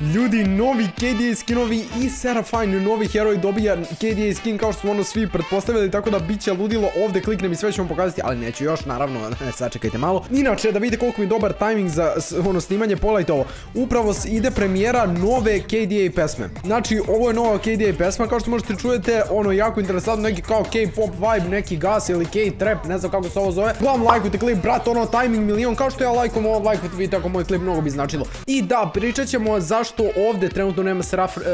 Ljudi, novi KDA skinovi i Seraphine, novi heroj dobija KDA skin kao što smo ono svi pretpostavili, tako da bit će ludilo, ovdje kliknem i sve ćemo vam pokazati, ali neću još, naravno, e, sačekajte malo. Inače, da vidite koliko mi je dobar timing za ono snimanje, pogledajte ovo, upravo ide premijera nove KDA pesme. Znači, ovo je nova KDA pesma, kao što možete čujete, ono jako interesantno, neki kao K-pop vibe, neki gas ili K-trap, ne znam kako se ovo zove. Glavno, lajkujte klip, brat, ono, timing milion, kao što ja lajkom ovo, lajkujte vidite tako moj klip, mnogo bi značilo. I da, pričat ćemo zašto ovdje trenutno nema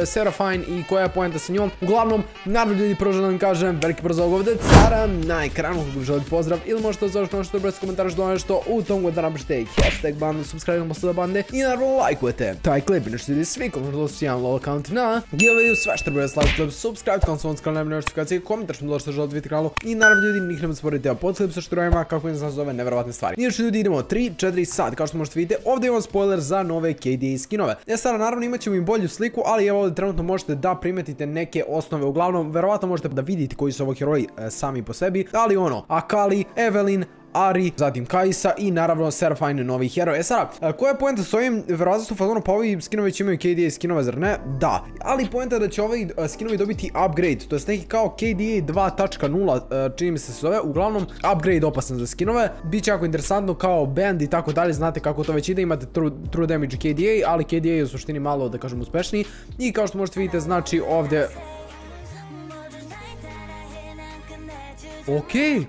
Seraphine e, i koja je poenta sa njom. Uglavnom, naravno ljudi, prvo želim kažem, veliki brzo ovdje, cara na ekranu, kako pozdrav, ili možete odzvaš nešto dobro s komentar što nešto u tom god napišite i hashtag bandu, subscribe na bande i naravno lajkujete. Taj klip, inače ljudi svi, komentar jedan lol account na giveaway, sve što bude slajk klip, subscribe, kao sam kanal, najbolje notifikacije, komentar što mi došlo želite vidjeti kanalu i naravno ljudi, nikad ne sporite ja pod klip sa štrojima, kako im se zove nevjerovatne stvari. I još ljudi idemo 3, 4 sat, kao što možete vidjeti, ovdje imamo spoiler za nove KDA skinove. Ja e, sada naravno imat ćemo i bolju sliku, ali evo ovdje trenutno možete da primetite neke osnove. Uglavnom, verovatno možete da vidite koji su ovo heroji e, sami po sebi, ali ono, Akali, Evelyn, Ari, zatim Kaisa i naravno Seraphine novi hero. E sada, koja je poenta s ovim razlog su fazonu, pa ovi skinovi će imaju KDA skinove, zar ne? Da, ali poenta je da će ovi e, skinovi dobiti upgrade, to je neki kao KDA 2.0, e, čini mi se se zove, uglavnom upgrade opasan za skinove, Biće jako interesantno kao band i tako dalje, znate kako to već ide, imate true, true damage KDA, ali KDA je u suštini malo, da kažem, uspješniji. i kao što možete vidite, znači ovdje... Okej,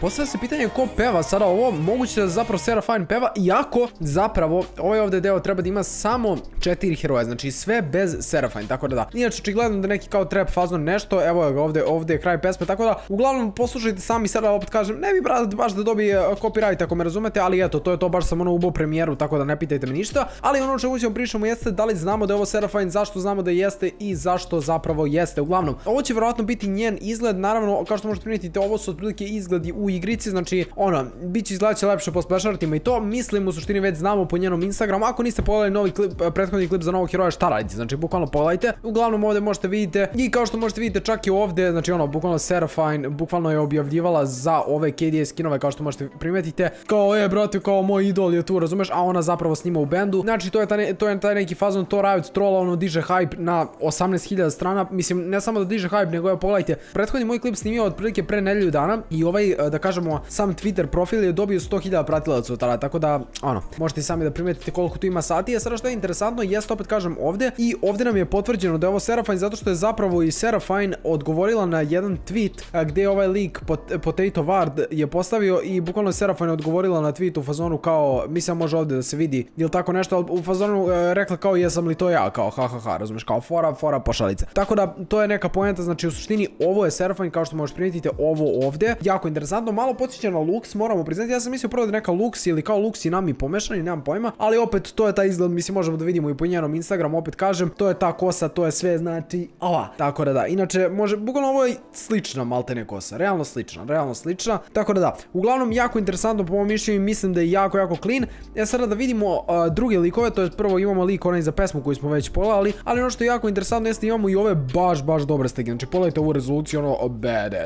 Postavlja se pitanje ko peva sada ovo, moguće da zapravo Seraphine peva, iako zapravo ovaj ovdje deo treba da ima samo četiri heroja, znači sve bez Seraphine tako da da. Inače, očigledno da neki kao trap fazno nešto, evo ga ovdje, ovdje je kraj pesme, tako da uglavnom poslušajte sami sada, opet kažem, ne bi brat baš da dobije eh, copyright ako me razumete, ali eto, to je to baš sam ono ubo premijeru, tako da ne pitajte me ništa, ali ono čemu ćemo pričamo jeste da li znamo da je ovo Seraphine zašto znamo da jeste i zašto zapravo jeste. Uglavnom, ovo će vjerojatno biti njen izgled, naravno, kao što možete ovo su otprilike izgledi u igrici, znači ono, bit će izgledat lepše po i to, mislim u suštini već znamo po njenom Instagramu, ako niste pogledali novi klip, e, prethodni klip za novog heroja šta radite, znači bukvalno pogledajte, uglavnom ovdje možete vidite i kao što možete vidite čak i ovdje, znači ono, bukvalno Seraphine, bukvalno je objavljivala za ove KDA skinove kao što možete primetite, kao je brate, kao moj idol je tu, razumeš, a ona zapravo snima u bendu, znači to je taj, to je taj neki fazon, to Riot trola, ono diže hype na 18.000 strana, mislim ne samo da diže hype, nego je pogledajte, prethodni moj klip snimio otprilike pre nedelju dana i ovaj e, da kažemo, sam Twitter profil je dobio 100.000 pratilaca od tada, tako da, ono, možete sami da primetite koliko tu ima sati, a sada što je interesantno, jest opet kažem ovdje, i ovdje nam je potvrđeno da je ovo Serafine, zato što je zapravo i Serafine odgovorila na jedan tweet, gdje je ovaj lik Potato Ward je postavio i bukvalno Serafine odgovorila na tweet u fazonu kao, mi mislim može ovdje da se vidi, ili tako nešto, ali u fazonu e, rekla kao jesam li to ja, kao ha ha ha, kao fora, fora, pošalice. Tako da, to je neka poenta, znači u suštini ovo je Serafine, kao što možeš primijetiti, ovo ovdje, jako interesantno malo podsjeća na Lux, moramo priznati. Ja sam mislio prvo da neka Lux ili kao Lux i Nami pomešani, nemam pojma. Ali opet, to je taj izgled, mislim, možemo da vidimo i po njenom Instagramu, opet kažem. To je ta kosa, to je sve, znači, ova. Tako da da, inače, može, bukvalno ovo je slična maltene kosa, realno slična, realno slična. Tako da da, uglavnom, jako interesantno po mojom mišljenju i mislim da je jako, jako clean. E sada da vidimo uh, druge likove, to je prvo imamo lik onaj za pesmu koju smo već pogledali, ali ono što je jako interesantno jeste imamo i ove baš, baš dobre stege. Znači, pogledajte ovu rezoluciju, ono,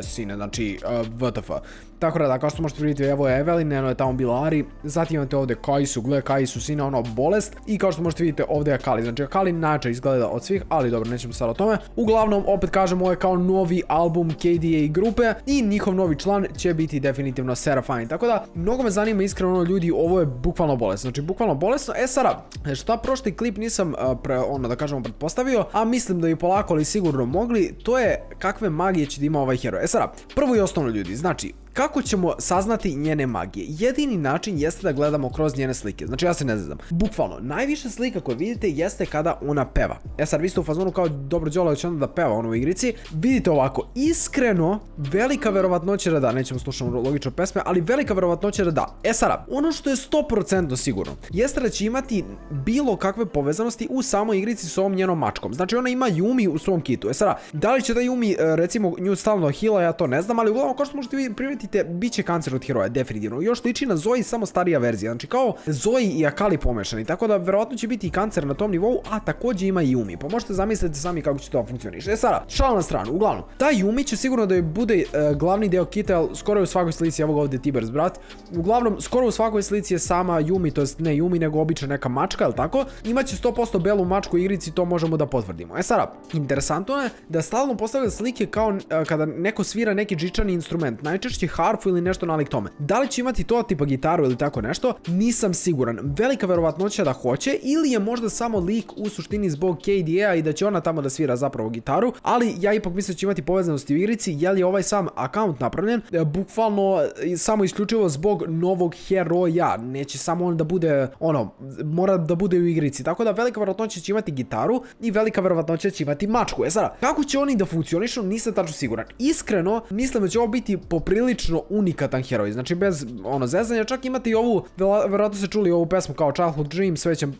sine, znači, uh, tako da, kao što možete vidjeti, evo je Evelyn, je tamo bila zatim imate ovdje Kaisu, gle Kaisu, sina, ono, bolest, i kao što možete vidjeti, ovdje je Kali, znači Kali nača izgleda od svih, ali dobro, nećemo sad o tome. Uglavnom, opet kažem, ovo je kao novi album KDA grupe i njihov novi član će biti definitivno Seraphine, tako da, mnogo me zanima iskreno, ono, ljudi, ovo je bukvalno bolest, znači bukvalno bolesno. E, sada, šta prošli klip nisam, e, ono, da kažemo, pretpostavio, a mislim da bi polako ali sigurno mogli, to je kakve magije će ima ovaj heroj. E, prvo i osnovno, ljudi, znači, kako ćemo saznati njene magije? Jedini način jeste da gledamo kroz njene slike. Znači ja se ne znam. Bukvalno, najviše slika koje vidite jeste kada ona peva. E sad, vi ste u fazonu kao dobro Đole onda da peva on u igrici. Vidite ovako, iskreno, velika verovatnoća da da, nećemo slušati ono logično pesme, ali velika verovatnoća da da. E sada, ono što je 100% sigurno, jeste da će imati bilo kakve povezanosti u samoj igrici s ovom njenom mačkom. Znači ona ima Yumi u svom kitu. E sada, da li će da Yumi, e, recimo, nju stalno hila, ja to ne znam, ali uglavnom, kao što možete vi primiti primetite, bit će kancer od heroja, definitivno. Još liči na Zoe, samo starija verzija. Znači kao Zoe i Akali pomešani. Tako da vjerojatno će biti i kancer na tom nivou, a takođe ima i Yumi, Pa možete zamisliti sami kako će to funkcioniš. E sada, šal na stranu. Uglavnom, taj Yumi će sigurno da bude e, glavni deo kita, skoro je u svakoj slici, evo ga ovdje Tibers, brat. Uglavnom, skoro u svakoj slici je sama Yumi, to jest ne Yumi, nego obična neka mačka, jel tako? Imaće 100% belu mačku u igrici, to možemo da potvrdimo. E sada, interesantno je da stalno postavlja slike kao e, kada neko svira neki džičani instrument. Najčešće harfu ili nešto nalik tome. Da li će imati to tipa gitaru ili tako nešto, nisam siguran. Velika verovatnoća da hoće ili je možda samo lik u suštini zbog KDA i da će ona tamo da svira zapravo gitaru, ali ja ipak mislim da imati povezanosti u igrici jer je ovaj sam account napravljen e, bukvalno e, samo isključivo zbog novog heroja. Neće samo on da bude ono, mora da bude u igrici. Tako da velika verovatnoća će imati gitaru i velika verovatnoća će imati mačku. E sada, kako će oni da funkcionišu, nisam tačno siguran. Iskreno, mislim da će ovo biti poprilično unikatan heroj, znači bez ono zezanja, čak imate i ovu, vjerojatno se čuli ovu pesmu kao Childhood Dream, sve ćem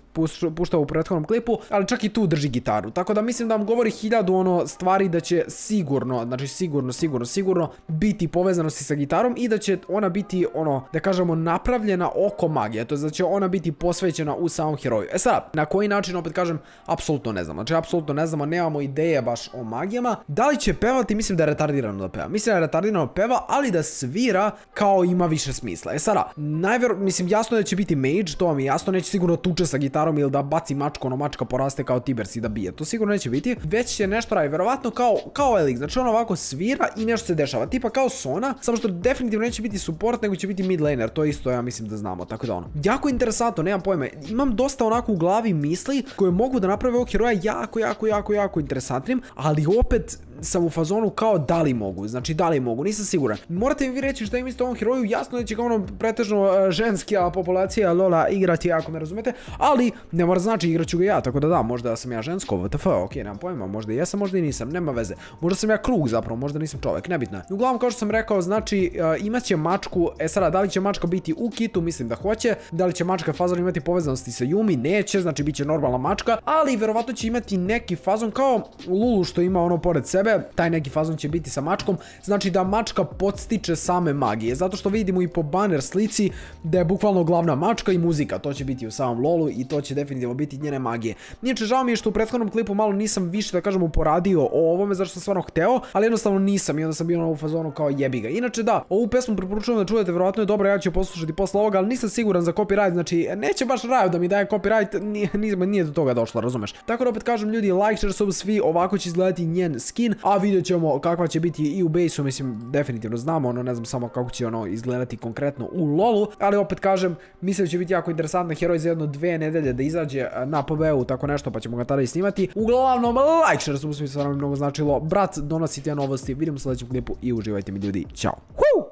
puštao u prethodnom klipu, ali čak i tu drži gitaru, tako da mislim da vam govori hiljadu ono stvari da će sigurno, znači sigurno, sigurno, sigurno biti povezanosti sa gitarom i da će ona biti ono, da kažemo napravljena oko magije, to da će ona biti posvećena u samom heroju. E sad, na koji način opet kažem, apsolutno ne znam, znači apsolutno ne znamo, nemamo ideje baš o magijama, da li će pevati, mislim da je retardirano da mislim da je retardirano peva, ali da svira kao ima više smisla. E sada, najvjero, mislim jasno da će biti mage, to vam je jasno, neće sigurno tuče sa gitarom ili da baci mačko, ono mačka poraste kao tibersi da bije, to sigurno neće biti, već će nešto raditi, verovatno kao, kao Elix, znači on ovako svira i nešto se dešava, tipa kao Sona, samo što definitivno neće biti support, nego će biti mid laner, to isto ja mislim da znamo, tako da ono. Jako interesantno, nemam pojma, imam dosta onako u glavi misli koje mogu da naprave ovog heroja jako, jako, jako, jako interesantnim, ali opet sam u fazonu kao da li mogu, znači da li mogu, nisam siguran. Morate mi vi reći što im isto o ovom heroju, jasno da će ga ono pretežno e, ženska populacija Lola igrati ako me razumete, ali ne mora znači igrat ću ga ja, tako da da, možda sam ja žensko, vtf, ok, nemam pojma, možda jesam, možda i nisam, nema veze. Možda sam ja krug zapravo, možda nisam čovjek, nebitno Uglavnom, kao što sam rekao, znači e, imat će mačku, e sada, da li će mačka biti u kitu, mislim da hoće, da li će mačka fazon imati povezanosti sa Yumi, neće, znači bit će normalna mačka, ali verovatno će imati neki fazon kao Lulu što ima ono pored sebe, taj neki fazon će biti sa mačkom, znači da mačka podstiče same magije, zato što vidimo i po banner slici da je bukvalno glavna mačka i muzika, to će biti u samom lolu i to će definitivno biti njene magije. Inače, žao mi je što u prethodnom klipu malo nisam više, da kažem poradio o ovome, zašto sam stvarno hteo, ali jednostavno nisam i onda sam bio na ovu fazonu kao jebiga ga. Inače, da, ovu pesmu preporučujem da čujete, vjerojatno je dobro ja ću poslušati posle ovoga, ali nisam siguran za copyright, znači neće baš Raju da mi daje copyright, nije, nije, nije do toga došlo, razumeš. Tako da opet kažem ljudi, like, share, sub, svi, ovako će izgledati njen skin, a vidjet ćemo kakva će biti i u base-u, mislim, definitivno znamo, ono, ne znam samo kako će ono izgledati konkretno u lolu, ali opet kažem, mislim će biti jako interesantno heroj za jedno dve nedelje da izađe na PBU, tako nešto, pa ćemo ga tada i snimati. Uglavnom, like, share, subscribe, stvarno mnogo značilo. Brat, donosite novosti, vidimo se u sljedećem klipu i uživajte mi ljudi, čao!